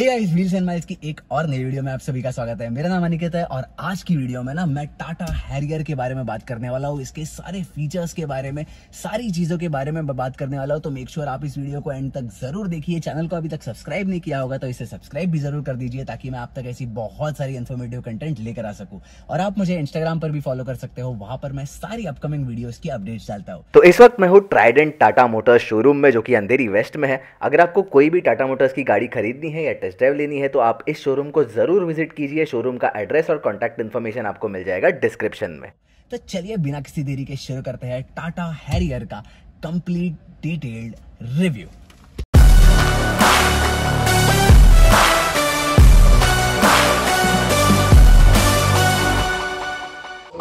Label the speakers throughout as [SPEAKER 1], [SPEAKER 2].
[SPEAKER 1] hey guys wheels and miles की एक और नई वीडियो में आप सभी का स्वागत है मेरा नाम अनिकेत है और आज की वीडियो में ना मैं टाटा हैरियर के बारे में बात करने वाला हूँ इसके सारे फीचर्स के बारे में सारी चीज़ों के बारे में बात करने वाला हूँ तो मेक श्योर sure आप इस वीडियो को एंड तक जरूर देखिए चैनल को अभी तक सब्सक्राइब नहीं किया होगा तो इसे सब्सक्राइब भी जरूर कर दीजिए ताकि मैं आप तक ऐसी बहुत सारी इन्फॉर्मेटिव कंटेंट लेकर आ सकूँ और आप मुझे इंस्टाग्राम पर भी फॉलो कर सकते हो वहां पर मैं सारी अपकमिंग वीडियो की अपडेट्स डालता हूँ तो इस वक्त मैं हूँ ट्राइडेंट टाटा मोटर्स शोरूम में जो की अंधेरी वेस्ट में है अगर आपको कोई भी टाटा मोटर्स की गाड़ी खरीदनी है या टेस्ट ड्राइव लेनी है तो आप इस शोरूम को ज़रूर विजिट कीजिए शोरूम का एड्रेस और कॉन्टैक्ट इन्फॉर्मेशन आपको मिल जाएगा डिस्क्रिप्शन में तो चलिए बिना किसी देरी के शुरू करते हैं टाटा हैरियर का कंप्लीट डिटेल्ड रिव्यू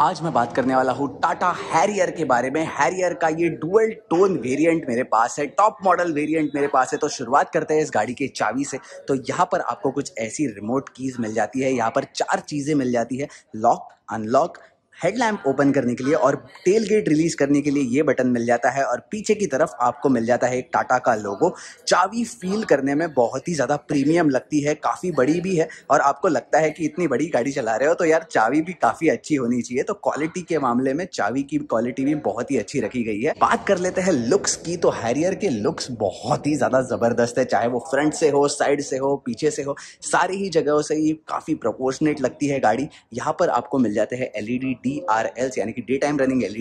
[SPEAKER 1] आज मैं बात करने वाला हूँ टाटा हैरियर के बारे में हैरियर का ये डुअल टोन वेरिएंट मेरे पास है टॉप मॉडल वेरिएंट मेरे पास है तो शुरुआत करते हैं इस गाड़ी के चावी से तो यहाँ पर आपको कुछ ऐसी रिमोट कीज़ मिल जाती है यहाँ पर चार चीज़ें मिल जाती है लॉक अनलॉक हेडलैम्प ओपन करने के लिए और टेल गेट रिलीज करने के लिए ये बटन मिल जाता है और पीछे की तरफ आपको मिल जाता है एक टाटा का लोगो चावी फील करने में बहुत ही ज़्यादा प्रीमियम लगती है काफ़ी बड़ी भी है और आपको लगता है कि इतनी बड़ी गाड़ी चला रहे हो तो यार चावी भी काफ़ी अच्छी होनी चाहिए तो क्वालिटी के मामले में चावी की क्वालिटी भी बहुत ही अच्छी रखी गई है बात कर लेते हैं लुक्स की तो हैरियर के लुक्स बहुत ही ज़्यादा ज़बरदस्त है चाहे वो फ्रंट से हो साइड से हो पीछे से हो सारी ही जगहों से ये काफ़ी प्रपोर्शनेट लगती है गाड़ी यहाँ पर आपको मिल जाते हैं एलईडी डी आर एल्स यानी कि डे टाइम रनिंग एल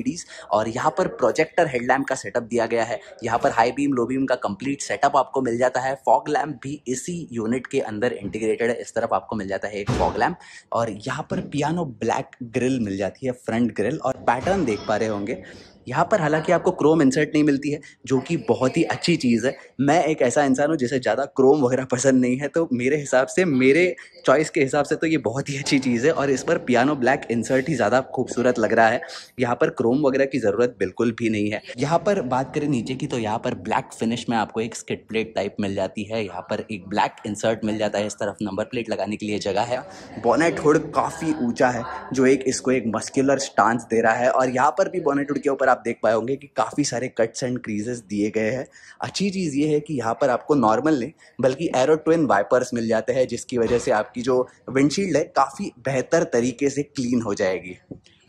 [SPEAKER 1] और यहाँ पर प्रोजेक्टर हेडलैम्प का सेटअप दिया गया है यहाँ पर हाई बीम लो बीम का कंप्लीट सेटअप आपको मिल जाता है फॉग लैम्प भी इसी यूनिट के अंदर इंटीग्रेटेड है इस तरफ आपको मिल जाता है एक फॉग लैम्प और यहाँ पर पियानो ब्लैक ग्रिल मिल जाती है फ्रंट ग्रिल और पैटर्न देख पा रहे होंगे यहाँ पर हालांकि आपको क्रोम इंसर्ट नहीं मिलती है जो कि बहुत ही अच्छी चीज़ है मैं एक ऐसा इंसान हूँ जिसे ज़्यादा क्रोम वगैरह पसंद नहीं है तो मेरे हिसाब से मेरे चॉइस के हिसाब से तो ये बहुत ही अच्छी चीज़ है और इस पर पियानो ब्लैक इंसर्ट ही ज़्यादा खूबसूरत लग रहा है यहाँ पर क्रोम वगैरह की ज़रूरत बिल्कुल भी नहीं है यहाँ पर बात करें नीचे की तो यहाँ पर ब्लैक फिनिश में आपको एक स्किट प्लेट टाइप मिल जाती है यहाँ पर एक ब्लैक इंसर्ट मिल जाता है इस तरफ नंबर प्लेट लगाने के लिए जगह है बोनेट हुड काफ़ी ऊँचा है जो एक इसको एक मस्क्यूलर स्टांस दे रहा है और यहाँ पर भी बोनेट हुड के ऊपर आप आप देख पाए होंगे कि काफ़ी सारे कट्स एंड क्रीजेस दिए गए हैं अच्छी चीज़ ये है कि यहाँ पर आपको नॉर्मल नहीं बल्कि एरो ट्विन वाइपर्स मिल जाते हैं जिसकी वजह से आपकी जो विंडशील्ड है काफ़ी बेहतर तरीके से क्लीन हो जाएगी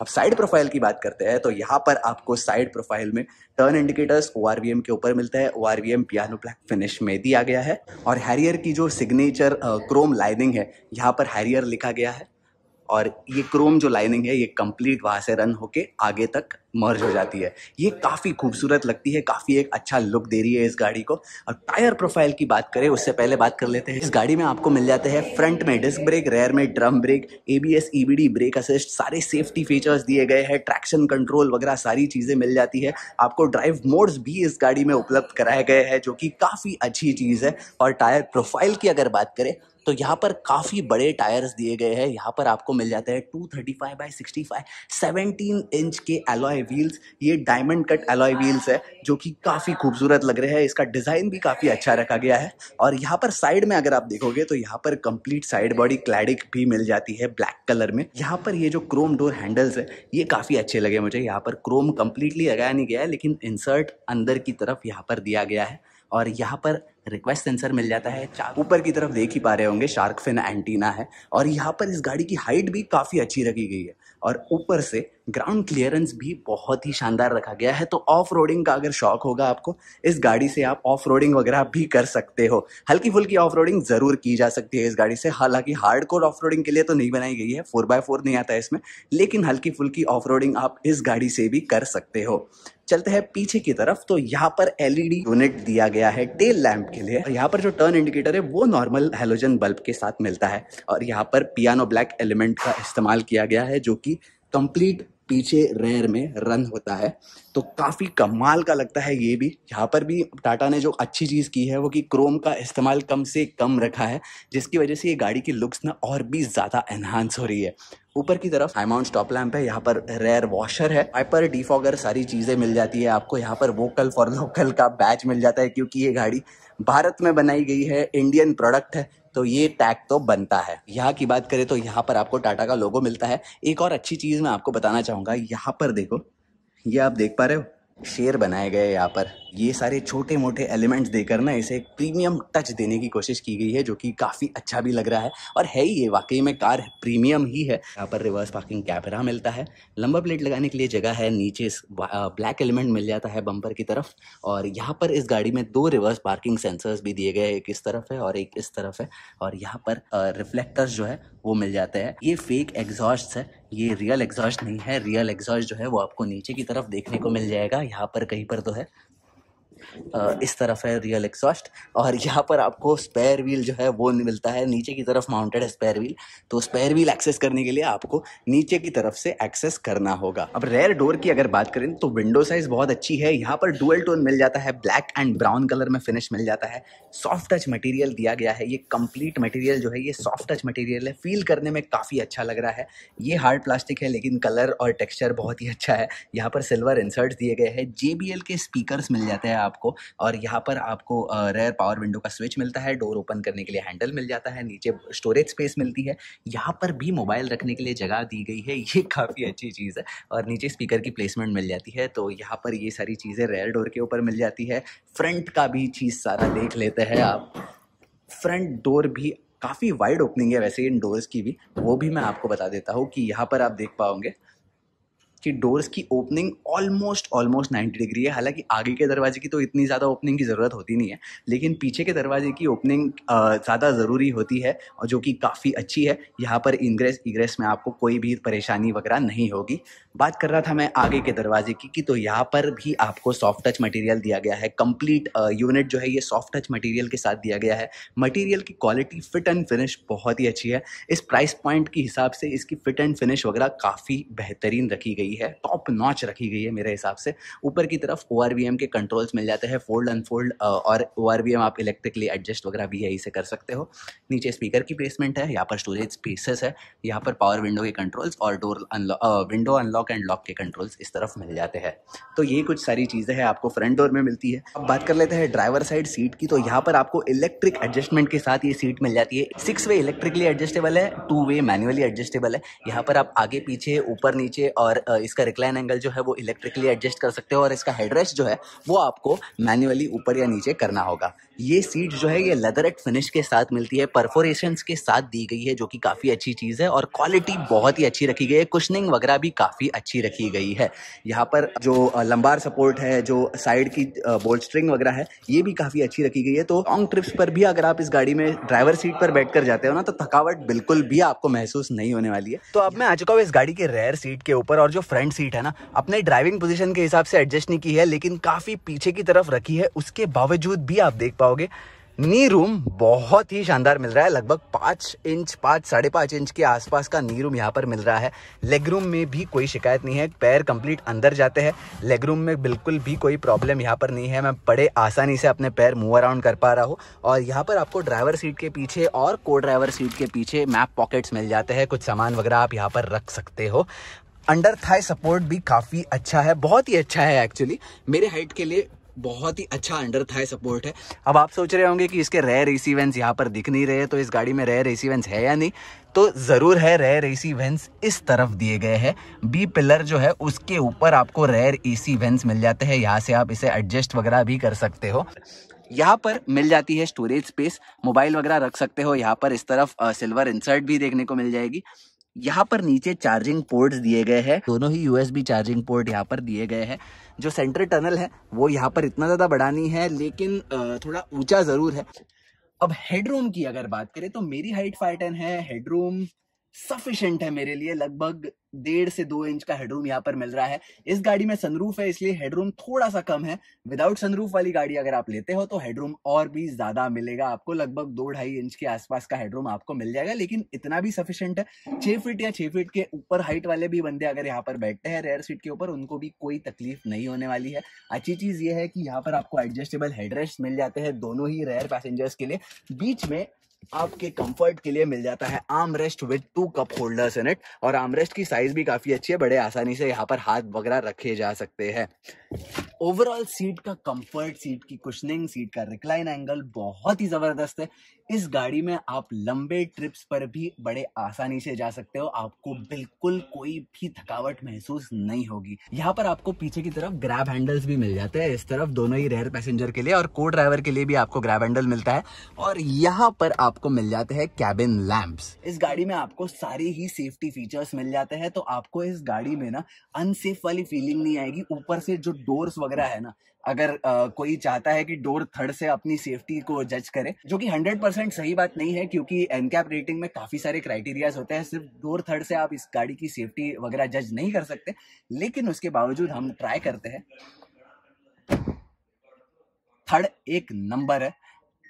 [SPEAKER 1] अब साइड प्रोफाइल की बात करते हैं तो यहाँ पर आपको साइड प्रोफाइल में टर्न इंडिकेटर्स ओ के ऊपर मिलता है O R piano black finish में दिया गया है और हैरियर की जो सिग्नेचर क्रोम लाइनिंग है यहाँ पर हैरियर लिखा गया है और ये क्रोम जो लाइनिंग है ये कंप्लीट वहाँ से रन होके आगे तक मर्ज हो जाती है ये काफ़ी खूबसूरत लगती है काफ़ी एक अच्छा लुक दे रही है इस गाड़ी को और टायर प्रोफाइल की बात करें उससे पहले बात कर लेते हैं इस गाड़ी में आपको मिल जाते हैं फ्रंट में डिस्क ब्रेक रेयर में drum brake A B S E B D brake assist सारे सेफ्टी फीचर्स दिए गए हैं ट्रैक्शन कंट्रोल वगैरह सारी चीज़ें मिल जाती है आपको ड्राइव मोड्स भी इस गाड़ी में उपलब्ध कराए गए हैं जो कि काफ़ी अच्छी चीज़ है और टायर प्रोफाइल की अगर बात करें तो यहाँ पर काफ़ी बड़े टायर्स दिए गए हैं यहाँ पर आपको मिल जाते हैं two thirty five by sixty five seventeen inch के एलॉय व्हील्स ये डायमंड कट एलॉय व्हील्स है जो कि काफ़ी खूबसूरत लग रहे हैं इसका डिज़ाइन भी काफ़ी अच्छा रखा गया है और यहाँ पर साइड में अगर आप देखोगे तो यहाँ पर कंप्लीट साइड बॉडी क्लैडिक भी मिल जाती है ब्लैक कलर में यहाँ पर ये जो क्रोम डोर हैंडल्स है ये काफ़ी अच्छे लगे मुझे यहाँ पर क्रोम कम्प्लीटली लगाया नहीं गया है लेकिन इंसर्ट अंदर की तरफ यहाँ पर दिया गया है और यहाँ पर रिक्वेस्ट सेंसर मिल जाता है ऊपर की तरफ देख ही पा रहे होंगे शार्क फिन एंटीना है और यहाँ पर इस गाड़ी की हाइट भी काफ़ी अच्छी रखी गई है और ऊपर से ग्राउंड क्लियरेंस भी बहुत ही शानदार रखा गया है तो ऑफ रोडिंग का अगर शौक होगा आपको इस गाड़ी से आप ऑफ रोडिंग वगैरह भी कर सकते हो हल्की फुल्की ऑफ रोडिंग ज़रूर की जा सकती है इस गाड़ी से हालांकि हार्ड कोर ऑफ रोडिंग के लिए तो नहीं बनाई गई है फोर बाय फोर नहीं आता है इसमें लेकिन हल्की फुल्की ऑफ रोडिंग आप इस गाड़ी से भी कर सकते हो चलते हैं पीछे की तरफ तो यहाँ पर एलईडी यूनिट e दिया गया है टेल लैंप के लिए और यहाँ पर जो टर्न इंडिकेटर है वो नॉर्मल हेलोजन बल्ब के साथ मिलता है और यहाँ पर पियानो ब्लैक एलिमेंट का इस्तेमाल किया गया है जो कि कंप्लीट पीछे रेयर में रन होता है तो काफ़ी कमाल का लगता है ये भी यहाँ पर भी टाटा ने जो अच्छी चीज़ की है वो कि क्रोम का इस्तेमाल कम से कम रखा है जिसकी वजह से ये गाड़ी की लुक्स ना और भी ज़्यादा एनहांस हो रही है ऊपर की तरफ हाईमाउंट स्टॉप लैम्प है यहाँ पर रेयर वॉशर है वाइपर डिफॉगर सारी चीज़ें मिल जाती है आपको यहाँ पर वोकल फॉर लोकल का बैच मिल जाता है क्योंकि ये गाड़ी भारत में बनाई गई है इंडियन प्रोडक्ट है तो ये टैग तो बनता है यहाँ की बात करें तो यहाँ पर आपको टाटा का लोगो मिलता है एक और अच्छी चीज़ मैं आपको बताना चाहूंगा यहाँ पर देखो ये आप देख पा रहे हो शेर बनाए गए यहाँ पर ये सारे छोटे मोटे एलिमेंट्स देकर ना इसे एक प्रीमियम टच देने की कोशिश की गई है जो कि काफ़ी अच्छा भी लग रहा है और है ही ये वाकई में कार प्रीमियम ही है यहाँ पर रिवर्स पार्किंग कैमरा मिलता है लंबा प्लेट लगाने के लिए जगह है नीचे ब्लैक एलिमेंट मिल जाता है बम्पर की तरफ और यहाँ पर इस गाड़ी में दो रिवर्स पार्किंग सेंसर्स भी दिए गए एक इस तरफ है और एक इस तरफ है और यहाँ पर रिफ्लेक्टर्स जो है वो मिल जाते हैं ये फेक एग्जॉस्ट है ये रियल एग्जॉस्ट नहीं है रियल एग्जॉस्ट जो है वो आपको नीचे की तरफ देखने को मिल जाएगा यहाँ पर कहीं पर तो है इस तरफ है रियल एग्जॉस्ट और यहाँ पर आपको स्पेयर व्हील जो है वो मिलता है नीचे की तरफ माउंटेड है स्पेयर व्हील तो स्पेयर व्हील एक्सेस करने के लिए आपको नीचे की तरफ से एक्सेस करना होगा अब रेयर डोर की अगर बात करें तो विंडो साइज बहुत अच्छी है यहाँ पर डुअल टोन मिल जाता है ब्लैक एंड ब्राउन कलर में फिनिश मिल जाता है सॉफ्ट टच मटेरियल दिया गया है ये कंप्लीट मटेरियल जो है ये सॉफ्ट टच मटेरियल है फील करने में काफ़ी अच्छा लग रहा है ये हार्ड प्लास्टिक है लेकिन कलर और टेक्सचर बहुत ही अच्छा है यहाँ पर सिल्वर इंसर्ट दिए गए हैं जे के स्पीकर मिल जाते हैं आपको आपको और यहाँ पर आपको रेयर पावर विंडो का स्विच मिलता है डोर ओपन करने के लिए हैंडल मिल जाता है नीचे स्टोरेज स्पेस मिलती है यहाँ पर भी मोबाइल रखने के लिए जगह दी गई है ये काफ़ी अच्छी चीज़ है और नीचे स्पीकर की प्लेसमेंट मिल जाती है तो यहाँ पर ये सारी चीज़ें रेयर डोर के ऊपर मिल जाती है फ्रंट का भी चीज़ सारा देख लेते हैं आप फ्रंट डोर भी काफ़ी वाइड ओपनिंग है वैसे इन डोर्स की भी वो भी मैं आपको बता देता हूँ कि यहाँ पर आप देख पाओगे कि डोर्स की ओपनिंग ऑलमोस्ट ऑलमोस्ट 90 डिग्री है हालांकि आगे के दरवाजे की तो इतनी ज़्यादा ओपनिंग की ज़रूरत होती नहीं है लेकिन पीछे के दरवाजे की ओपनिंग ज़्यादा ज़रूरी होती है और जो कि काफ़ी अच्छी है यहाँ पर इंग्रेस इग्रेस में आपको कोई भी परेशानी वगैरह नहीं होगी बात कर रहा था मैं आगे के दरवाजे की कि तो यहाँ पर भी आपको सॉफ्ट टच मटेरियल दिया गया है कंप्लीट यूनिट जो है ये सॉफ्ट टच मटेरियल के साथ दिया गया है मटेरियल की क्वालिटी फिट एंड फिनिश बहुत ही अच्छी है इस प्राइस पॉइंट के हिसाब से इसकी फिट एंड फिनिश वगैरह काफ़ी बेहतरीन रखी गई गई है टॉप नॉच रखी गई है मेरे हिसाब से ऊपर की तरफ ओ के कंट्रोल्स मिल जाते हैं फोल्ड अनफोल्ड और ओ आप इलेक्ट्रिकली एडजस्ट वगैरह भी यही से कर सकते हो नीचे स्पीकर की प्लेसमेंट है यहाँ पर स्टोरेज स्पेसेस है यहाँ पर पावर विंडो के कंट्रोल्स और door window unlock and lock के कंट्रोल्स इस तरफ मिल जाते हैं तो ये कुछ सारी चीज़ें हैं आपको फ्रंट डोर में मिलती है अब बात कर लेते हैं ड्राइवर साइड सीट की तो यहाँ पर आपको इलेक्ट्रिक एडजस्टमेंट के साथ ये सीट मिल जाती है सिक्स वे इलेक्ट्रिकली एडजस्टेबल है टू वे मैनुअली एडजस्टेबल है यहाँ पर आप आगे पीछे ऊपर नीचे और इसका रिक्लाइन एंगल जो है वो इलेक्ट्रिकली एडजस्ट कर सकते हो और इसका हेडरेस्ट जो है वो आपको मैन्युअली ऊपर या नीचे करना होगा ये सीट जो है ये लेदरेट फिनिश के साथ मिलती है परफोरेशन के साथ दी गई है जो कि काफ़ी अच्छी चीज़ है और क्वालिटी बहुत ही अच्छी रखी गई है कुशनिंग वगैरह भी काफ़ी अच्छी रखी गई है यहाँ पर जो लंबार सपोर्ट है जो साइड की बोल्ट स्ट्रिंग वगैरह है ये भी काफ़ी अच्छी रखी गई है तो लॉन्ग ट्रिप्स पर भी अगर आप इस गाड़ी में ड्राइवर सीट पर बैठ कर जाते हो ना तो थकावट बिल्कुल भी आपको महसूस नहीं होने वाली है तो अब मैं आ चुका हूँ इस गाड़ी के रेयर सीट के ऊपर और जो फ्रंट सीट है ना अपने ड्राइविंग पोजिशन के हिसाब से एडजस्ट नहीं की है लेकिन काफ़ी पीछे की तरफ रखी है उसके बावजूद भी आप देख पाओ पाओगे नी रूम बहुत ही शानदार मिल रहा है लगभग पाँच इंच पाँच साढ़े पाँच इंच के आसपास का नी रूम यहाँ पर मिल रहा है लेग रूम में भी कोई शिकायत नहीं है पैर कंप्लीट अंदर जाते हैं लेग रूम में बिल्कुल भी कोई प्रॉब्लम यहाँ पर नहीं है मैं बड़े आसानी से अपने पैर मूव अराउंड कर पा रहा हूँ और यहाँ पर आपको ड्राइवर सीट के पीछे और को ड्राइवर सीट के पीछे मैप पॉकेट्स मिल जाते हैं कुछ सामान वगैरह आप यहाँ पर रख सकते हो अंडर थाई सपोर्ट भी काफ़ी अच्छा है बहुत ही अच्छा है एक्चुअली मेरे हाइट के लिए बहुत ही अच्छा अंडर था सपोर्ट है अब आप सोच रहे होंगे कि इसके रेयर एसी वेंस यहाँ पर दिख नहीं रहे तो इस गाड़ी में रेयर एसी वेंस है या नहीं तो ज़रूर है रेयर एसी वेंस इस तरफ दिए गए हैं बी पिलर जो है उसके ऊपर आपको रेयर एसी वेंस मिल जाते हैं यहाँ से आप इसे एडजस्ट वगैरह भी कर सकते हो यहाँ पर मिल जाती है स्टोरेज स्पेस मोबाइल वगैरह रख सकते हो यहाँ पर इस तरफ सिल्वर इंसर्ट भी देखने को मिल जाएगी यहाँ पर नीचे चार्जिंग पोर्ट दिए गए हैं दोनों ही यूएसबी चार्जिंग पोर्ट यहाँ पर दिए गए हैं जो सेंट्रल टनल है वो यहाँ पर इतना ज़्यादा बड़ा नहीं है लेकिन थोड़ा ऊंचा ज़रूर है अब हेडरूम की अगर बात करें तो मेरी हाइट फाइव टेन है हेडरूम सफिशेंट है मेरे लिए लगभग डेढ़ से दो इंच का हेडरूम यहाँ पर मिल रहा है इस गाड़ी में सनरूफ है इसलिए हेडरूम थोड़ा सा कम है विदाउट सनरूफ वाली गाड़ी अगर आप लेते हो तो हेडरूम और भी ज्यादा मिलेगा आपको लगभग दो ढाई इंच के आसपास का हेडरूम आपको मिल जाएगा लेकिन इतना भी सफिशियंट है छह फीट या छह फीट के ऊपर हाइट वाले भी बंदे अगर यहाँ पर बैठते हैं रेयर सीट के ऊपर उनको भी कोई तकलीफ नहीं होने वाली है अच्छी चीज ये है कि यहाँ पर आपको एडजस्टेबल हेडरेस्ट मिल जाते हैं दोनों ही रेयर पैसेंजर्स के लिए बीच में आपके कंफर्ट के लिए मिल जाता है armrest with two cup holders in it और आर्म रेस्ट की साइज भी काफी अच्छी है बड़े आसानी से यहाँ पर हाथ वगैरह रखे जा सकते हैं ओवरऑल सीट का कंफर्ट सीट की कुशनिंग सीट का रिक्लाइन एंगल बहुत ही जबरदस्त है इस गाड़ी में आप लंबे ट्रिप्स पर भी बड़े आसानी से जा सकते हो आपको बिल्कुल कोई भी थकावट महसूस नहीं होगी यहाँ पर आपको पीछे की तरफ ग्रैब हैंडल्स भी मिल जाते हैं इस तरफ दोनों ही रेयर पैसेंजर के लिए और को ड्राइवर के लिए भी आपको ग्रैब हैंडल मिलता है और यहाँ पर आपको मिल जाते हैं कैबिन लैम्प्स इस गाड़ी में आपको सारी ही सेफ्टी फीचर्स मिल जाते हैं तो आपको इस गाड़ी में ना अनसेफ वाली फीलिंग नहीं आएगी ऊपर से जो डोर्स वगैरह है ना अगर आ, कोई चाहता है कि डोर थर्ड से अपनी सेफ्टी को जज करे जो कि हंड्रेड परसेंट सही बात नहीं है क्योंकि एनकैप रेटिंग में काफी सारे क्राइटेरियाज होते हैं सिर्फ डोर थर्ड से आप इस गाड़ी की सेफ्टी वगैरह जज नहीं कर सकते लेकिन उसके बावजूद हम ट्राई करते हैं थर्ड एक नंबर है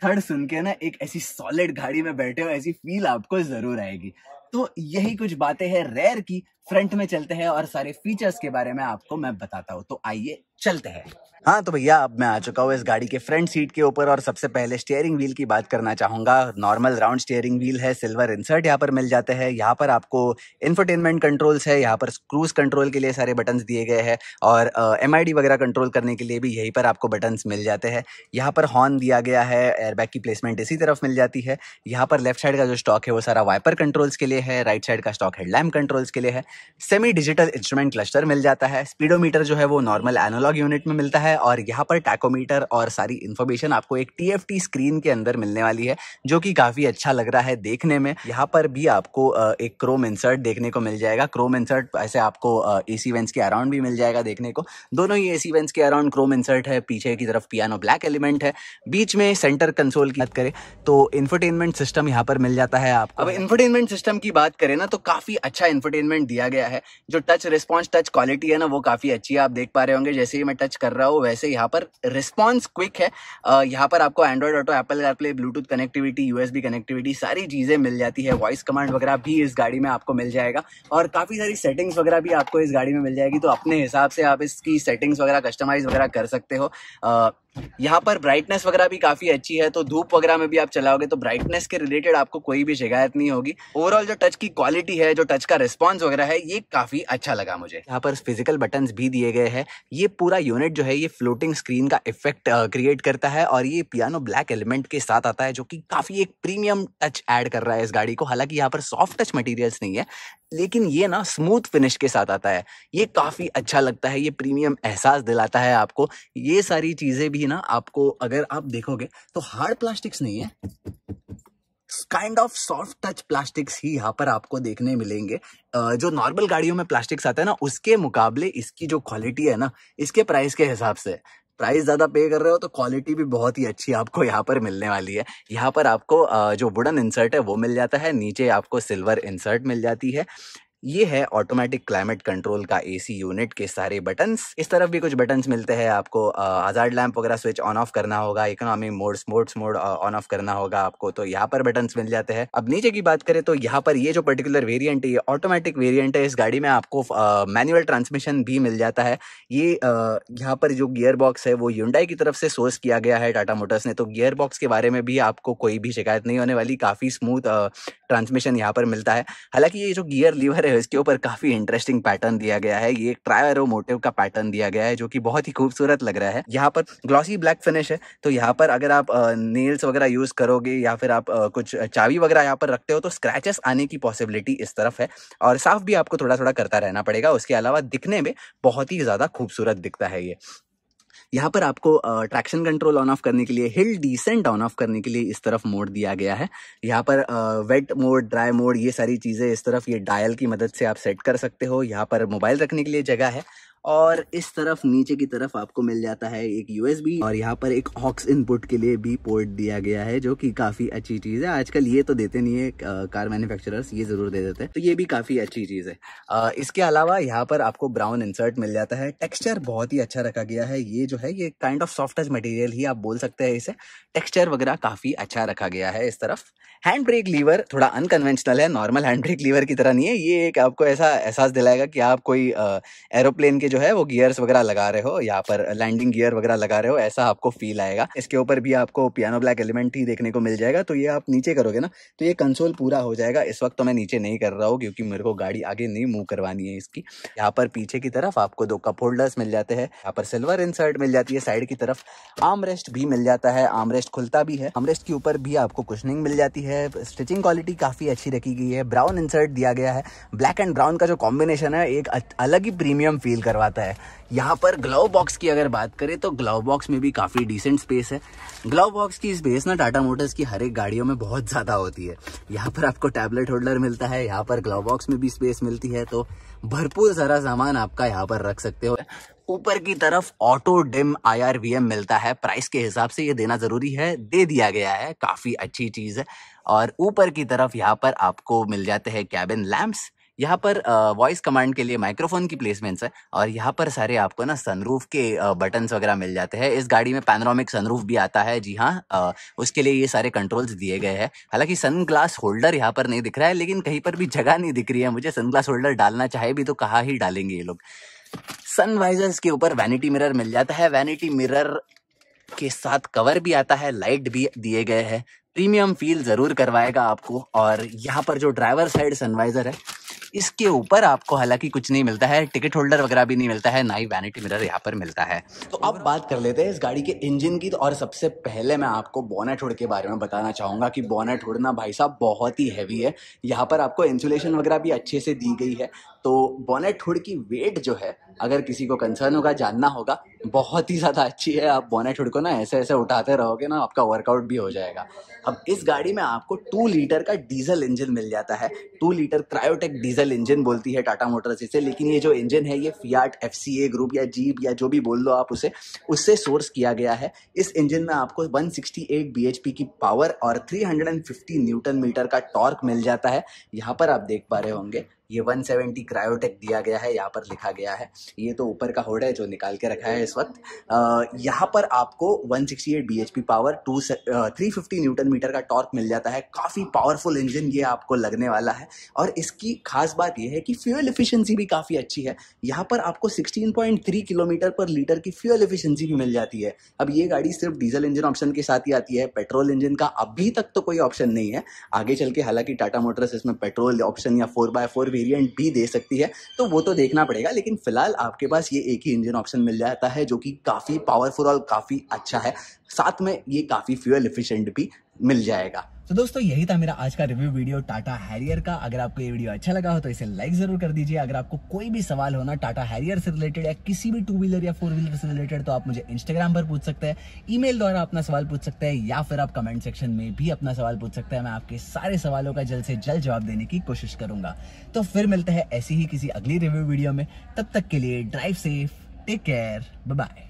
[SPEAKER 1] थर्ड सुन के ना एक ऐसी सॉलिड गाड़ी में बैठे हो ऐसी फील आपको जरूर आएगी तो यही कुछ बातें हैं रेयर की फ्रंट में चलते हैं और सारे फीचर्स के बारे में आपको मैं बताता हूँ तो आइए चलते हैं हाँ तो भैया अब मैं आ चुका हूँ इस गाड़ी के फ्रंट सीट के ऊपर और सबसे पहले स्टेयरिंग व्हील की बात करना चाहूंगा नॉर्मल राउंड स्टेयरिंग व्हील है सिल्वर इंसर्ट यहाँ पर मिल जाते हैं यहाँ पर आपको इन्फोटेनमेंट कंट्रोल्स है यहाँ पर क्रूज कंट्रोल के लिए सारे बटन्स दिए गए हैं और एम uh, वगैरह कंट्रोल करने के लिए भी यहीं पर आपको बटन्स मिल जाते हैं यहाँ पर हॉर्न दिया गया है एयरबैग की प्लेसमेंट इसी तरफ मिल जाती है यहाँ पर लेफ्ट साइड का जो स्टॉक है वो सारा वाइपर कंट्रोल्स के लिए लिए है राइट साइड का स्टॉक हेडलैम्प कंट्रोल्स के लिए है सेमी डिजिटल इंस्ट्रूमेंट क्लस्टर मिल जाता है स्पीडोमीटर जो है वो नॉर्मल एनोलॉग यूनिट में मिलता है और यहाँ पर टैकोमीटर और सारी इन्फॉर्मेशन आपको एक टी स्क्रीन के अंदर मिलने वाली है जो कि काफ़ी अच्छा लग रहा है देखने में यहाँ पर भी आपको एक क्रोम इंसर्ट देखने को मिल जाएगा क्रोम इंसर्ट ऐसे आपको ए सी वेंस के अराउंड भी मिल जाएगा देखने को दोनों ही ए सी वेंस के अराउंड क्रोम इंसर्ट है पीछे की तरफ पियानो ब्लैक एलिमेंट है बीच में सेंटर कंसोल की बात करें तो इन्फोटेनमेंट सिस्टम यहाँ पर मिल जाता है आपको अब इन्फोटेनमेंट सिस्टम की की बात करें ना तो काफी अच्छा इंफरटेनमेंट दिया गया है जो टच रिस्पॉन्स टच क्वालिटी है ना वो काफी अच्छी है आप देख पा रहे होंगे जैसे ही मैं टच कर रहा हूँ वैसे यहाँ पर रिस्पॉन्स क्विक है यहाँ पर आपको Android Auto Apple CarPlay Bluetooth connectivity USB connectivity सारी चीजें मिल जाती है वॉइस कमांड वगैरह भी इस गाड़ी में आपको मिल जाएगा और काफी सारी सेटिंग्स वगैरह भी आपको इस गाड़ी में मिल जाएगी तो अपने हिसाब से आप इसकी सेटिंग्स वगैरह कस्टमाइज वगैरह कर सकते हो यहाँ पर ब्राइटनेस वगैरह भी काफ़ी अच्छी है तो धूप वगैरह में भी आप चलाओगे तो ब्राइटनेस के रिलेटेड आपको कोई भी शिकायत नहीं होगी ओवरऑल जो टच की क्वालिटी है जो टच का रिस्पांस वगैरह है ये काफ़ी अच्छा लगा मुझे यहाँ पर फिजिकल बटन भी दिए गए हैं ये पूरा यूनिट जो है ये फ्लोटिंग स्क्रीन का इफेक्ट क्रिएट करता है और ये पियानो ब्लैक एलिमेंट के साथ आता है जो कि काफ़ी एक प्रीमियम टच एड कर रहा है इस गाड़ी को हालांकि यहाँ पर सॉफ्ट टच मटीरियल नहीं है लेकिन ये ना स्मूथ फिनिश के साथ आता है ये काफ़ी अच्छा लगता है ये प्रीमियम एहसास दिलाता है आपको ये सारी चीज़ें भी भी ना आपको अगर आप देखोगे तो हार्ड प्लास्टिक्स नहीं है kind of soft touch plastics ही यहाँ पर आपको देखने मिलेंगे जो नॉर्मल गाड़ियों में प्लास्टिक्स आते हैं ना उसके मुकाबले इसकी जो क्वालिटी है ना इसके प्राइस के हिसाब से प्राइस ज़्यादा पे कर रहे हो तो क्वालिटी भी बहुत ही अच्छी आपको यहाँ पर मिलने वाली है यहाँ पर आपको जो वुडन इंसर्ट है वो मिल जाता है नीचे आपको सिल्वर इंसर्ट मिल जाती है ये है ऑटोमेटिक क्लाइमेट कंट्रोल का एसी यूनिट के सारे बटन्स इस तरफ भी कुछ बटन्स मिलते हैं आपको आजाद लैंप वगैरह स्विच ऑन ऑफ करना होगा economy mode sports mode on off करना होगा आपको तो यहाँ पर बटन्स मिल जाते हैं अब नीचे की बात करें तो यहाँ पर ये जो पर्टिकुलर वेरियंट है ये ऑटोमेटिक वेरियंट है इस गाड़ी में आपको मैनुअल ट्रांसमिशन भी मिल जाता है ये यहाँ पर जो गियर बॉक्स है वो यूंडाई की तरफ से सोर्स किया गया है टाटा मोटर्स ने तो गियर बॉक्स के बारे में भी आपको कोई भी शिकायत नहीं होने वाली काफ़ी स्मूथ ट्रांसमिशन यहाँ पर मिलता है हालांकि ये जो गियर लीवर सकते हो इसके ऊपर काफी इंटरेस्टिंग पैटर्न दिया गया है ये एक ट्रायरो मोटिव का पैटर्न दिया गया है जो कि बहुत ही खूबसूरत लग रहा है यहाँ पर ग्लॉसी ब्लैक फिनिश है तो यहाँ पर अगर आप नेल्स वगैरह यूज करोगे या फिर आप कुछ चावी वगैरह यहाँ पर रखते हो तो स्क्रैचेस आने की पॉसिबिलिटी इस तरफ है और साफ भी आपको थोड़ा थोड़ा करता रहना पड़ेगा उसके अलावा दिखने में बहुत ही ज्यादा खूबसूरत दिखता है ये यहाँ पर आपको ट्रैक्शन कंट्रोल ऑन ऑफ करने के लिए हिल डिसेंट ऑन ऑफ करने के लिए इस तरफ मोड दिया गया है यहाँ पर वेट मोड ड्राई मोड ये सारी चीज़ें इस तरफ ये डायल की मदद से आप सेट कर सकते हो यहाँ पर मोबाइल रखने के लिए जगह है और इस तरफ नीचे की तरफ आपको मिल जाता है एक यूएसबी और यहाँ पर एक हॉक्स इनपुट के लिए भी पोर्ट दिया गया है जो कि काफ़ी अच्छी चीज़ है आजकल ये तो देते नहीं है कार मैन्युफैक्चरर्स ये ज़रूर दे देते हैं तो ये भी काफ़ी अच्छी चीज़ है आ, इसके अलावा यहाँ पर आपको ब्राउन इंसर्ट मिल जाता है टेक्स्चर बहुत ही अच्छा रखा गया है ये जो है ये kind of soft touch material ही आप बोल सकते हैं इसे टेक्स्चर वगैरह काफ़ी अच्छा रखा गया है इस तरफ हैंड ब्रेक लीवर थोड़ा अनकन्वेंशनल है नॉर्मल हैंड ब्रेक लीवर की तरह नहीं है ये एक आपको ऐसा एहसास दिलाएगा कि आप कोई एरोप्लेन के जो है वो गियर्स वगैरह लगा रहे हो यहाँ पर लैंडिंग गियर वगैरह लगा रहे हो ऐसा आपको फील आएगा इसके ऊपर भी आपको पियानो ब्लैक एलिमेंट ही देखने को मिल जाएगा तो ये आप नीचे करोगे ना तो ये कंसोल पूरा हो जाएगा इस वक्त तो मैं नीचे नहीं कर रहा हूँ क्योंकि मेरे को गाड़ी आगे नहीं मूव करवानी है इसकी यहाँ पर पीछे की तरफ आपको दो कप होल्डर्स मिल जाते हैं यहाँ पर सिल्वर इंसर्ट मिल जाती है साइड की तरफ आर्म रेस्ट भी मिल जाता है आर्म रेस्ट खुलता भी है आर्म रेस्ट के ऊपर भी आपको कुशनिंग मिल जाती है स्टिचिंग क्वालिटी काफ़ी अच्छी रखी गई है ब्राउन इंसर्ट दिया गया है ब्लैक एंड ब्राउन का जो कॉम्बिनेशन है एक अलग ही प्रीमियम फील करवा करवाता है यहाँ पर ग्लव बॉक्स की अगर बात करें तो ग्लव बॉक्स में भी काफ़ी डिसेंट स्पेस है ग्लव बॉक्स की स्पेस ना टाटा मोटर्स की हर एक गाड़ियों में बहुत ज़्यादा होती है यहाँ पर आपको टैबलेट होल्डर मिलता है यहाँ पर ग्लव बॉक्स में भी स्पेस मिलती है तो भरपूर सारा सामान आपका यहाँ पर रख सकते हो ऊपर की तरफ ऑटो डिम आई मिलता है प्राइस के हिसाब से ये देना ज़रूरी है दे दिया गया है काफ़ी अच्छी चीज़ है और ऊपर की तरफ यहाँ पर आपको मिल जाते हैं कैबिन लैम्प्स यहाँ पर वॉइस कमांड के लिए माइक्रोफोन की प्लेसमेंट्स है और यहाँ पर सारे आपको ना सनरूफ के बटन्स वगैरह मिल जाते हैं इस गाड़ी में पैनोरामिक सनरूफ भी आता है जी हाँ उसके लिए ये सारे कंट्रोल्स दिए गए हैं हालांकि सन ग्लास होल्डर यहाँ पर नहीं दिख रहा है लेकिन कहीं पर भी जगह नहीं दिख रही है मुझे सन ग्लास होल्डर डालना चाहे भी तो कहाँ ही डालेंगे ये लोग सनवाइजर्स के ऊपर वैनिटी मिरर मिल जाता है वैनिटी मिरर के साथ कवर भी आता है लाइट भी दिए गए हैं प्रीमियम फील जरूर करवाएगा आपको और यहाँ पर जो ड्राइवर साइड सनवाइजर है इसके ऊपर आपको हालांकि कुछ नहीं मिलता है टिकट होल्डर वगैरह भी नहीं मिलता है ना ही वैनिटी मिरर यहाँ पर मिलता है तो अब बात कर लेते हैं इस गाड़ी के इंजन की और सबसे पहले मैं आपको बोनेट हुड के बारे में बताना चाहूंगा कि बोनेट हुड ना भाई साहब बहुत ही हैवी है यहाँ पर आपको इंसुलेशन वगैरह भी अच्छे से दी गई है तो बोनेट हुड की वेट जो है अगर किसी को कंसर्न होगा जानना होगा बहुत ही ज़्यादा अच्छी है आप बोनेट हुड को ना ऐसे ऐसे उठाते रहोगे ना आपका वर्कआउट भी हो जाएगा अब इस गाड़ी में आपको टू लीटर का डीजल इंजन मिल जाता है two litre Kryotec diesel diesel engine बोलती है टाटा मोटर्स इसे लेकिन ये जो इंजन है ये Fiat F C A group या जीप या जो भी बोल लो आप उसे उससे सोर्स किया गया है इस इंजन में आपको 168 bhp की पावर और 350 न्यूटन मीटर का टॉर्क मिल जाता है यहाँ पर आप देख पा रहे होंगे ये 170 क्रायोटेक दिया गया है यहाँ पर लिखा गया है ये तो ऊपर का होड है जो निकाल के रखा है इस वक्त यहाँ पर आपको 168 P power two three fifty newton metre का टॉर्क मिल जाता है काफ़ी पावरफुल इंजन ये आपको लगने वाला है और इसकी खास बात यह है कि फ्यूल इफिशियंसी भी काफ़ी अच्छी है यहाँ पर आपको 16.3 किलोमीटर पर लीटर की फ्यूल इफिशियंसी भी मिल जाती है अब ये गाड़ी सिर्फ डीजल इंजन ऑप्शन के साथ ही आती है पेट्रोल इंजन का अभी तक तो कोई ऑप्शन नहीं है आगे चल के हालांकि टाटा मोटर्स इसमें पेट्रोल ऑप्शन या फोर बाय फोर भी वेरिएंट भी दे सकती है तो वो तो देखना पड़ेगा लेकिन फिलहाल आपके पास ये एक ही इंजन ऑप्शन मिल जाता है जो कि काफ़ी पावरफुल और काफ़ी अच्छा है साथ में ये काफ़ी फ्यूल इफिशेंट भी मिल जाएगा तो दोस्तों यही था मेरा आज का रिव्यू वीडियो टाटा हैरियर का अगर आपको ये वीडियो अच्छा लगा हो तो इसे लाइक जरूर कर दीजिए अगर आपको कोई भी सवाल होना टाटा हैरियर से रिलेटेड या किसी भी टू व्हीलर या फोर व्हीलर से रिलेटेड तो आप मुझे इंस्टाग्राम पर पूछ सकते हैं ईमेल द्वारा अपना सवाल पूछ सकते हैं या फिर आप कमेंट सेक्शन में भी अपना सवाल पूछ सकते हैं मैं आपके सारे सवालों का जल्द से जल्द जवाब देने की कोशिश करूंगा तो फिर मिलते हैं ऐसी ही किसी अगली रिव्यू वीडियो में तब तक के लिए drive safe take care bye